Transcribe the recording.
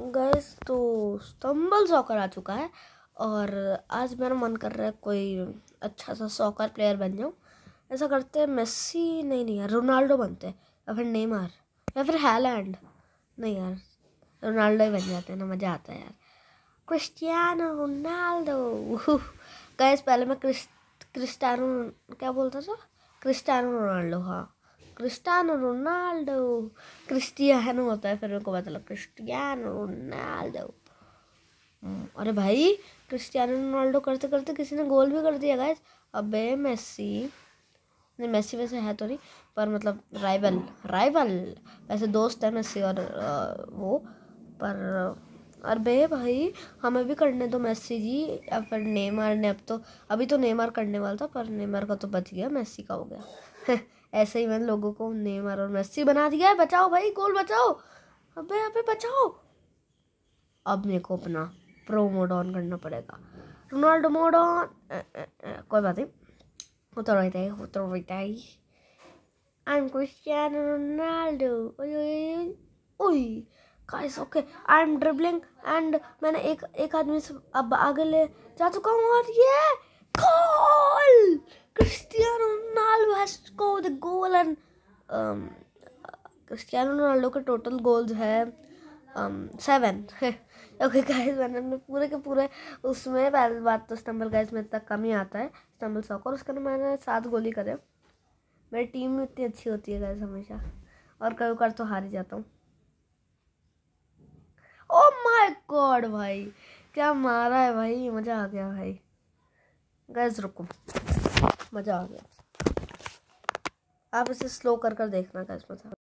gas तो स्तंबल soccer आ चुका है और आज मेरा मन कर रहा है कोई अच्छा सा सॉकर प्लेयर बन जाऊँ ऐसा करते हैं मेस्सी नहीं नहीं यार रोनाल्डो बनते हैं या फिर नेमार या फिर हैलैंड नहीं यार रोनाल्डो ही बन जाते हैं ना मज़ा आता है यार क्रिस्टियानो रोनाल्डो गैस पहले मैं क्रिस्ट क्रिस्टानो क्या बोलता था क्रिस्टानो रोनाल्डो हाँ क्रिस्टानो रोनाल्डो क्रिस्टियानो होता है फिर मेरे उनको मतलब क्रिस्टियानो रोनाल्डो अरे भाई क्रिस्टियानो रोनाल्डो करते करते किसी ने गोल भी कर दिया गाइस अबे मेसी नहीं मेसी वैसे है तो नहीं पर मतलब राइवल राइवल वैसे दोस्त है मेसी और वो पर अरे भाई हमें भी करने दो मेसी जी या फिर नेमार ने अब तो अभी तो नेमार करने वाला था पर नेमार का तो बच गया मेसी का हो गया ऐसे ही मैंने लोगों को नेमर और मेस्सी बना दिया है बचाओ भाई गोल बचाओ अबे अबे बचाओ अब मेरे को अपना प्रो मोड ऑन करना पड़ेगा रोनाल्डो मोड ऑन कोई बात नहीं उतर रहता है उतर रहता है आई एम क्रिस्टियानो रोनाल्डो ओए guys okay I am dribbling and मैंने एक एक आदमी से अब आगे ले जा चुका हूँ और ये the goal and um, Cristiano Ronaldo का टोटल गोल्स है सेवन ओके गाइस मैंने अपने पूरे के पूरे उसमें पहले बात तो स्टम्बल गाइस में इतना कम ही आता है स्टम्बल सॉकर उसके अंदर मैंने सात गोली करे मेरी टीम इतनी अच्छी होती है गाइस हमेशा और कभी कभी तो हार ही जाता हूँ ओ माय गॉड भाई क्या मारा है भाई मज़ा आ गया भाई गैस रुको मज़ा आ गया आप इसे स्लो कर कर देखना कैसे था